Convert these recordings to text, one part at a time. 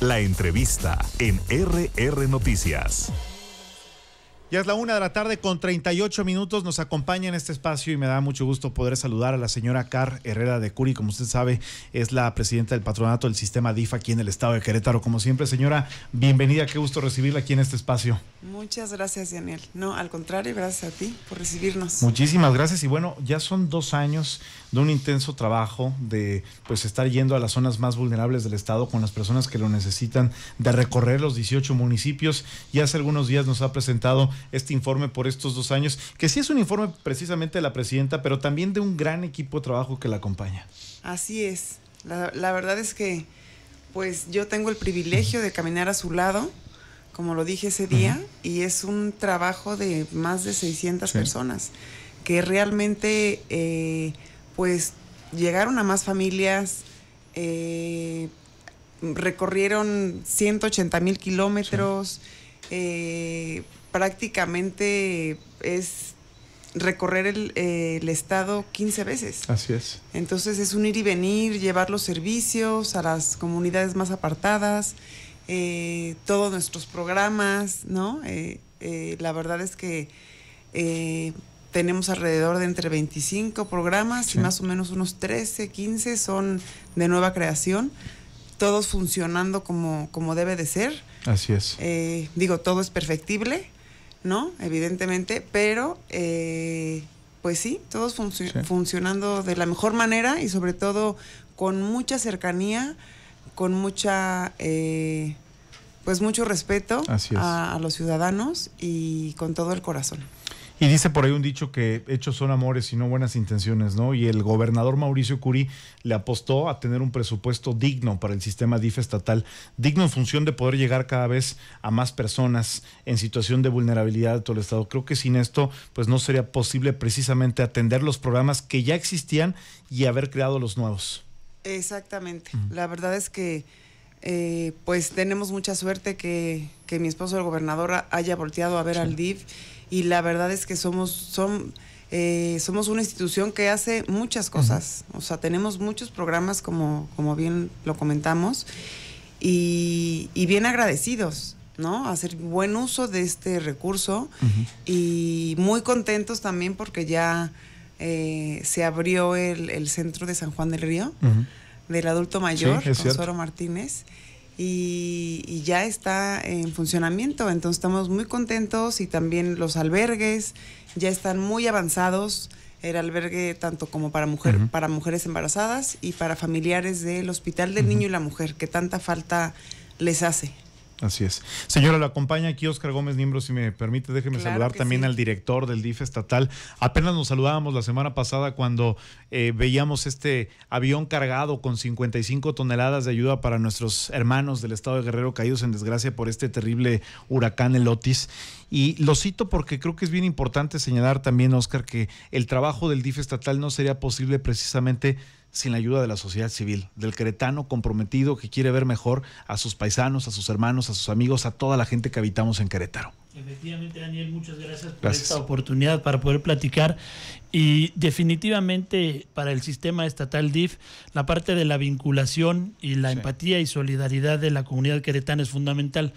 La entrevista en RR Noticias. Ya es la una de la tarde con 38 minutos. Nos acompaña en este espacio y me da mucho gusto poder saludar a la señora Car Herrera de Curi. Como usted sabe, es la presidenta del patronato del sistema DIF aquí en el estado de Querétaro. Como siempre, señora, bienvenida. Qué gusto recibirla aquí en este espacio. Muchas gracias, Daniel. No, al contrario, gracias a ti por recibirnos. Muchísimas gracias. Y bueno, ya son dos años de un intenso trabajo de pues estar yendo a las zonas más vulnerables del estado con las personas que lo necesitan, de recorrer los 18 municipios. Y hace algunos días nos ha presentado este informe por estos dos años, que sí es un informe precisamente de la presidenta, pero también de un gran equipo de trabajo que la acompaña. Así es. La, verdad es que, pues yo tengo el privilegio de caminar a su lado, como lo dije ese día, y es un trabajo de más de 600 personas que realmente, eh, pues, llegaron a más familias. Eh, recorrieron 180 mil kilómetros, eh, prácticamente es recorrer el, eh, estado 15 veces. Así es. Entonces es un ir y venir, llevar los servicios a las comunidades más apartadas, eh, todos nuestros programas, ¿no? Eh, la verdad es que tenemos alrededor de entre 25 programas y más o menos unos 13, 15 son de nueva creación, todos funcionando como, como debe de ser. Así es. digo, todo es perfectible ¿no? Evidentemente, pero eh, pues sí, todos funcionando de la mejor manera y sobre todo con mucha cercanía, con mucha, eh, pues mucho respeto a los ciudadanos y con todo el corazón. Y dice por ahí un dicho que hechos son amores y no buenas intenciones, ¿no? Y el gobernador Mauricio Curí le apostó a tener un presupuesto digno para el sistema DIF estatal, digno en función de poder llegar cada vez a más personas en situación de vulnerabilidad de todo el Estado. Creo que sin esto, pues no sería posible precisamente atender los programas que ya existían y haber creado los nuevos. Exactamente. La verdad es que eh, pues tenemos mucha suerte que, mi esposo, el gobernador, haya volteado a ver al DIF y la verdad es que somos, son, eh, somos una institución que hace muchas cosas. O sea, tenemos muchos programas, como, como bien lo comentamos, y, bien agradecidos. ¿no? Hacer buen uso de este recurso y muy contentos también porque ya eh, se abrió el, centro de San Juan del Río del adulto mayor, sí, Martínez y, ya está en funcionamiento. Entonces estamos muy contentos y también los albergues ya están muy avanzados. El albergue tanto como para, mujer, para mujeres embarazadas y para familiares del Hospital del Niño y la Mujer, que tanta falta les hace. Así es. Señora, lo acompaña aquí Oscar Gómez Nimbro, si me permite, déjeme saludar también al director del DIF estatal. Apenas nos saludábamos la semana pasada cuando eh, veíamos este avión cargado con 55 toneladas de ayuda para nuestros hermanos del estado de Guerrero caídos en desgracia por este terrible huracán El Elotis. Y lo cito porque creo que es bien importante señalar también, Oscar, que el trabajo del DIF estatal no sería posible precisamente sin la ayuda de la sociedad civil, del queretano comprometido que quiere ver mejor a sus paisanos, a sus hermanos, a sus amigos, a toda la gente que habitamos en Querétaro. Efectivamente, Daniel, muchas gracias por esta oportunidad para poder platicar. Y definitivamente para el sistema estatal DIF, la parte de la vinculación y la empatía y solidaridad de la comunidad queretana es fundamental.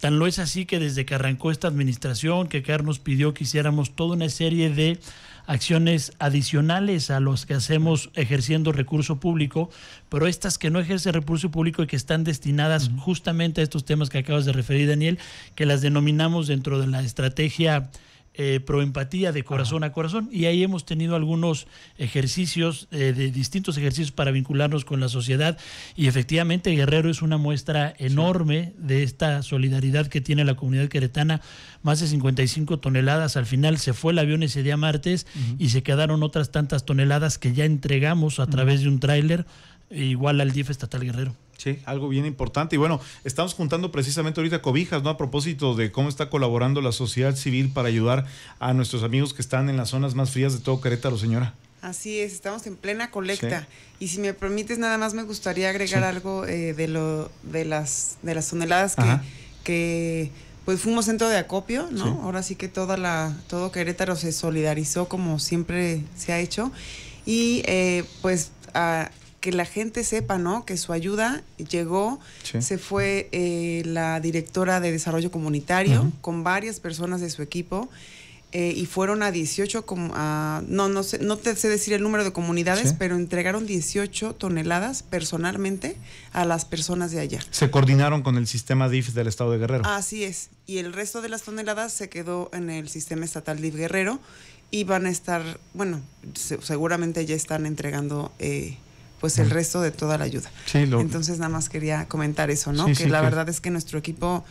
Tan lo es así que desde que arrancó esta administración, que Carlos pidió que hiciéramos toda una serie de acciones adicionales a los que hacemos ejerciendo recurso público, pero estas que no ejercen recurso público y que están destinadas justamente a estos temas que acabas de referir, Daniel, que las denominamos dentro de la estrategia eh, proempatía de corazón a corazón. Y ahí hemos tenido algunos ejercicios, eh, de distintos ejercicios para vincularnos con la sociedad. Y efectivamente Guerrero es una muestra enorme de esta solidaridad que tiene la comunidad queretana. Más de 55 toneladas. Al final se fue el avión ese día martes y se quedaron otras tantas toneladas que ya entregamos a través de un tráiler, igual al DIF estatal Guerrero. Sí, algo bien importante. Y bueno, estamos juntando precisamente ahorita cobijas, ¿no? A propósito de cómo está colaborando la sociedad civil para ayudar a nuestros amigos que están en las zonas más frías de todo Querétaro, señora. Así es, estamos en plena colecta. Y si me permites, nada más me gustaría agregar algo eh, de, lo, de, las, de las toneladas que, que pues fuimos centro de acopio, ¿no? Ahora sí que toda la, todo Querétaro se solidarizó como siempre se ha hecho. Y eh, pues a, que la gente sepa, ¿no? Que su ayuda llegó. Se fue eh, la directora de desarrollo comunitario con varias personas de su equipo. Eh, y fueron a 18, no, no, sé, no te sé decir el número de comunidades, pero entregaron 18 toneladas personalmente a las personas de allá. Se coordinaron con el sistema DIF del estado de Guerrero. Así es, y el resto de las toneladas se quedó en el sistema estatal DIF Guerrero y van a estar, bueno, seguramente ya están entregando eh, pues el resto de toda la ayuda. Entonces nada más quería comentar eso, ¿no? que la verdad es que nuestro equipo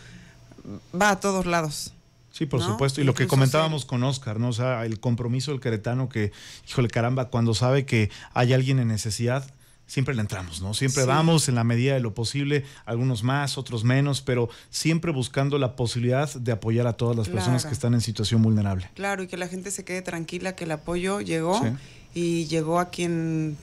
va a todos lados. Sí, por supuesto. Y lo que comentábamos con Oscar, ¿no? O sea, el compromiso del queretano que, híjole, caramba, cuando sabe que hay alguien en necesidad, siempre le entramos, ¿no? Siempre vamos en la medida de lo posible, algunos más, otros menos, pero siempre buscando la posibilidad de apoyar a todas las personas que están en situación vulnerable. Claro, y que la gente se quede tranquila que el apoyo llegó y llegó a quien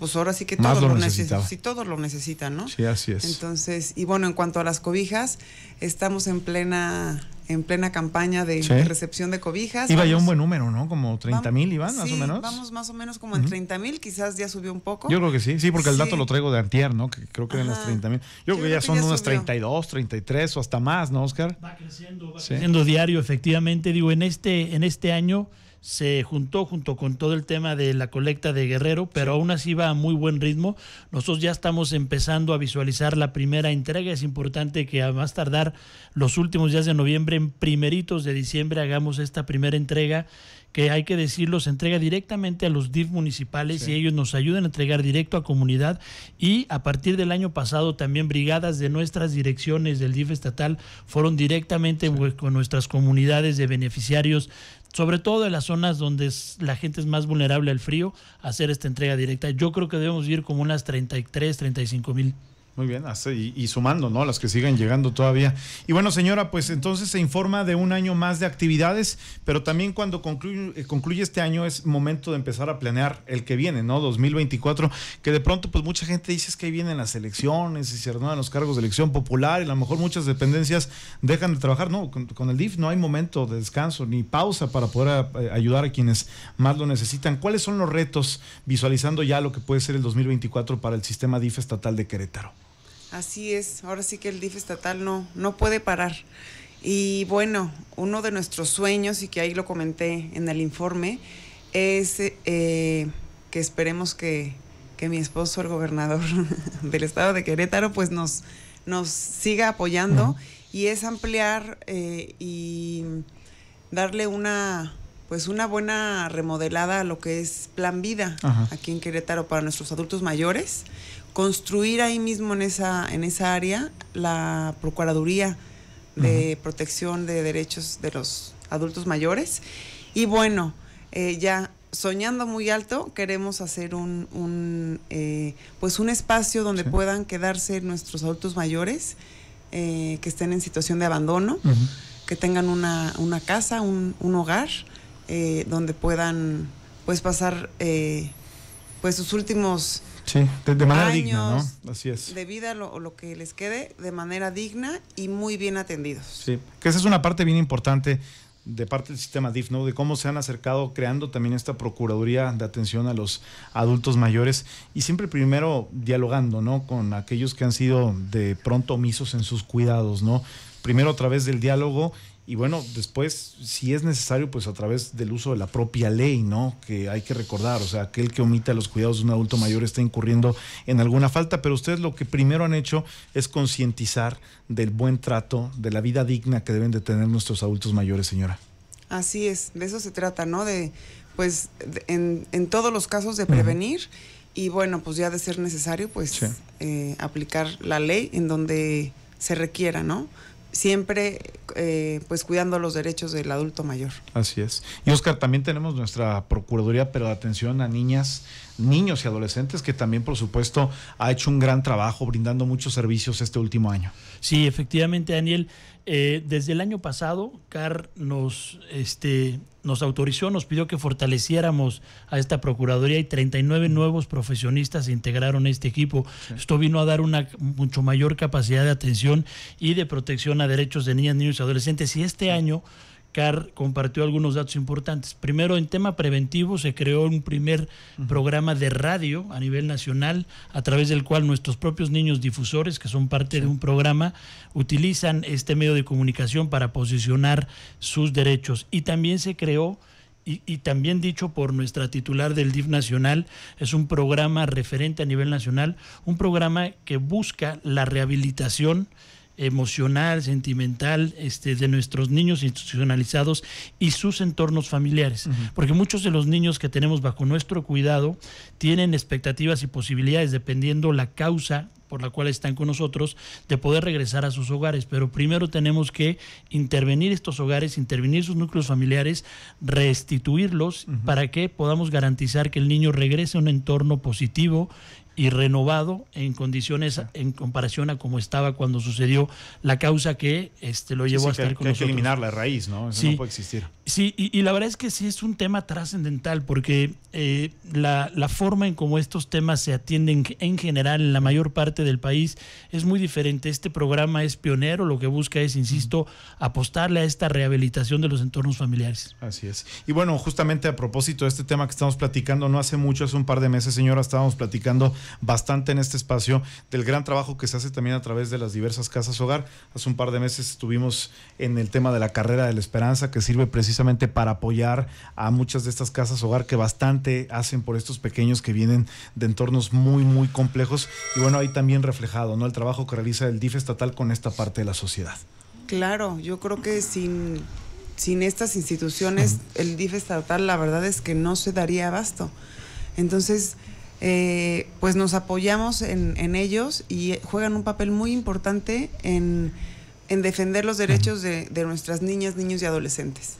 pues ahora sí que todos lo, necesitan. Sí, todos lo necesitan, ¿no? Sí, así es. Entonces, y bueno, en cuanto a las cobijas, estamos en plena en plena campaña de recepción de cobijas. Iba ya un buen número, ¿no? Como 30 mil, Iván, más o menos. Vamos más o menos como en 30 mil, quizás ya subió un poco. Yo creo que sí, sí, porque el dato lo traigo de Antier, ¿no? Que creo que eran las 30 mil. Yo, creo que, ya son unos unas 32, 33 o hasta más, ¿no, Oscar? Va creciendo, va creciendo diario, efectivamente. Digo, en este, en este año se juntó junto con todo el tema de la colecta de Guerrero, pero aún así va a muy buen ritmo. Nosotros ya estamos empezando a visualizar la primera entrega. Es importante que a más tardar los últimos días de noviembre, en primeritos de diciembre, hagamos esta primera entrega que hay que decirlo, se entrega directamente a los DIF municipales y ellos nos ayudan a entregar directo a comunidad. Y a partir del año pasado también brigadas de nuestras direcciones del DIF estatal fueron directamente con nuestras comunidades de beneficiarios sobre todo en las zonas donde la gente es más vulnerable al frío, hacer esta entrega directa. Yo creo que debemos ir como unas 33, 35 mil. Muy bien, y, sumando, ¿no? Las que siguen llegando todavía. Y bueno, señora, pues entonces se informa de un año más de actividades, pero también cuando concluye, eh, este año es momento de empezar a planear el que viene, ¿no? 2024, que de pronto pues mucha gente dice es que ahí vienen las elecciones y se renuevan los cargos de elección popular y a lo mejor muchas dependencias dejan de trabajar, ¿no? Con, el DIF no hay momento de descanso ni pausa para poder eh, ayudar a quienes más lo necesitan. ¿Cuáles son los retos visualizando ya lo que puede ser el 2024 para el sistema DIF estatal de Querétaro? Así es, ahora sí que el DIF estatal no, no puede parar. Y bueno, uno de nuestros sueños, y que ahí lo comenté en el informe, es eh, que esperemos que, mi esposo, el gobernador del estado de Querétaro, pues nos, nos siga apoyando y es ampliar eh, y darle una pues una buena remodelada a lo que es Plan Vida aquí en Querétaro para nuestros adultos mayores, construir ahí mismo en esa, en esa área la Procuraduría de Protección de Derechos de los Adultos Mayores. Y bueno, eh, ya soñando muy alto, queremos hacer un, eh, pues un espacio donde puedan quedarse nuestros adultos mayores eh, que estén en situación de abandono, que tengan una, casa, un, hogar, donde puedan pues pasar pues sus últimos Sí, de, manera digna, ¿no? Así es. De vida, lo, lo, que les quede, de manera digna y muy bien atendidos. Sí, que esa es una parte bien importante de parte del sistema DIF, ¿no? De cómo se han acercado creando también esta Procuraduría de Atención a los Adultos Mayores y siempre primero dialogando, ¿no? Con aquellos que han sido de pronto omisos en sus cuidados, ¿no? Primero a través del diálogo y bueno, después, si es necesario, pues a través del uso de la propia ley, ¿no? Que hay que recordar, o sea, aquel que omita los cuidados de un adulto mayor está incurriendo en alguna falta, pero ustedes lo que primero han hecho es concientizar del buen trato, de la vida digna que deben de tener nuestros adultos mayores, señora. Así es, de eso se trata, ¿no? De, pues, en, todos los casos de prevenir. y bueno, pues ya de ser necesario, pues eh, aplicar la ley en donde se requiera, ¿no? siempre eh, pues cuidando los derechos del adulto mayor. Así es. Y Oscar, también tenemos nuestra Procuraduría pero atención a niñas, niños y adolescentes, que también por supuesto ha hecho un gran trabajo brindando muchos servicios este último año. Sí, efectivamente, Daniel. Eh, desde el año pasado, CAR nos, este, nos autorizó, nos pidió que fortaleciéramos a esta Procuraduría y 39 mm. nuevos profesionistas se integraron a este equipo. Esto vino a dar una mucho mayor capacidad de atención y de protección a derechos de niñas, niños y adolescentes. Y este año CAR compartió algunos datos importantes. Primero, en tema preventivo, se creó un primer programa de radio a nivel nacional, a través del cual nuestros propios niños difusores, que son parte de un programa, utilizan este medio de comunicación para posicionar sus derechos. Y también se creó... Y, y, también dicho por nuestra titular del DIF Nacional, es un programa referente a nivel nacional, un programa que busca la rehabilitación emocional, sentimental este, de nuestros niños institucionalizados y sus entornos familiares. Porque muchos de los niños que tenemos bajo nuestro cuidado tienen expectativas y posibilidades, dependiendo la causa por la cual están con nosotros, de poder regresar a sus hogares. Pero primero tenemos que intervenir estos hogares, intervenir sus núcleos familiares, restituirlos para que podamos garantizar que el niño regrese a un entorno positivo y renovado en condiciones en comparación a cómo estaba cuando sucedió la causa que este, lo llevó a estar con hay que eliminar la raíz, ¿no? Eso sí. no puede existir. Sí, y, la verdad es que sí es un tema trascendental, porque eh, la, la, forma en cómo estos temas se atienden en general en la mayor parte del país es muy diferente. Este programa es pionero, lo que busca es, insisto, apostarle a esta rehabilitación de los entornos familiares. Así es. Y bueno, justamente a propósito de este tema que estamos platicando, no hace mucho, hace un par de meses, señora, estábamos platicando bastante en este espacio del gran trabajo que se hace también a través de las diversas casas hogar. Hace un par de meses estuvimos en el tema de la carrera de la esperanza, que sirve precisamente para apoyar a muchas de estas casas hogar que bastante hacen por estos pequeños que vienen de entornos muy, muy complejos. Y bueno, ahí también reflejado, ¿no? El trabajo que realiza el DIF estatal con esta parte de la sociedad. Claro, yo creo que sin, sin estas instituciones, el DIF estatal, la verdad es que no se daría abasto. Entonces, eh, pues nos apoyamos en, ellos y juegan un papel muy importante en, en defender los derechos de nuestras niñas, niños y adolescentes.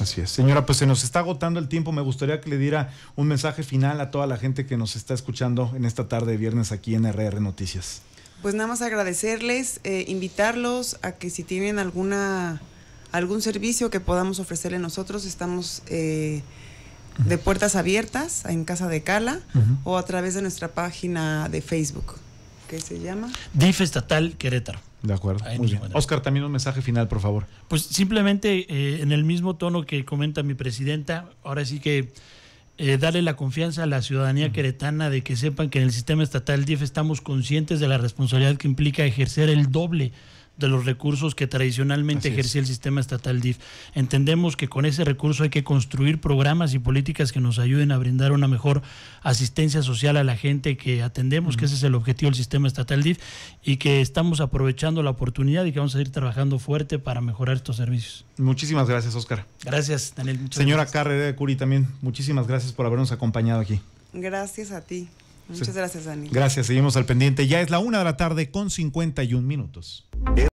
Así es. Señora, pues se nos está agotando el tiempo. Me gustaría que le diera un mensaje final a toda la gente que nos está escuchando en esta tarde de viernes aquí en RR Noticias. Pues nada más agradecerles, eh, invitarlos a que si tienen alguna algún servicio que podamos ofrecerle nosotros, estamos eh, de puertas abiertas en Casa de Cala o a través de nuestra página de Facebook se llama. DIF Estatal Querétaro. De acuerdo. Muy Oscar, también un mensaje final, por favor. Pues simplemente eh, en el mismo tono que comenta mi presidenta, ahora sí que eh, darle la confianza a la ciudadanía queretana de que sepan que en el sistema estatal DIF estamos conscientes de la responsabilidad que implica ejercer el doble de los recursos que tradicionalmente ejerce ejercía el sistema estatal DIF. Entendemos que con ese recurso hay que construir programas y políticas que nos ayuden a brindar una mejor asistencia social a la gente que atendemos, que ese es el objetivo del sistema estatal DIF, y que estamos aprovechando la oportunidad y que vamos a ir trabajando fuerte para mejorar estos servicios. Muchísimas gracias, Oscar. Gracias, Daniel. Señora gracias. Carrera de Curi también, muchísimas gracias por habernos acompañado aquí. Gracias a ti. Muchas gracias, Dani. Gracias, seguimos al pendiente. Ya es la una de la tarde con 51 minutos.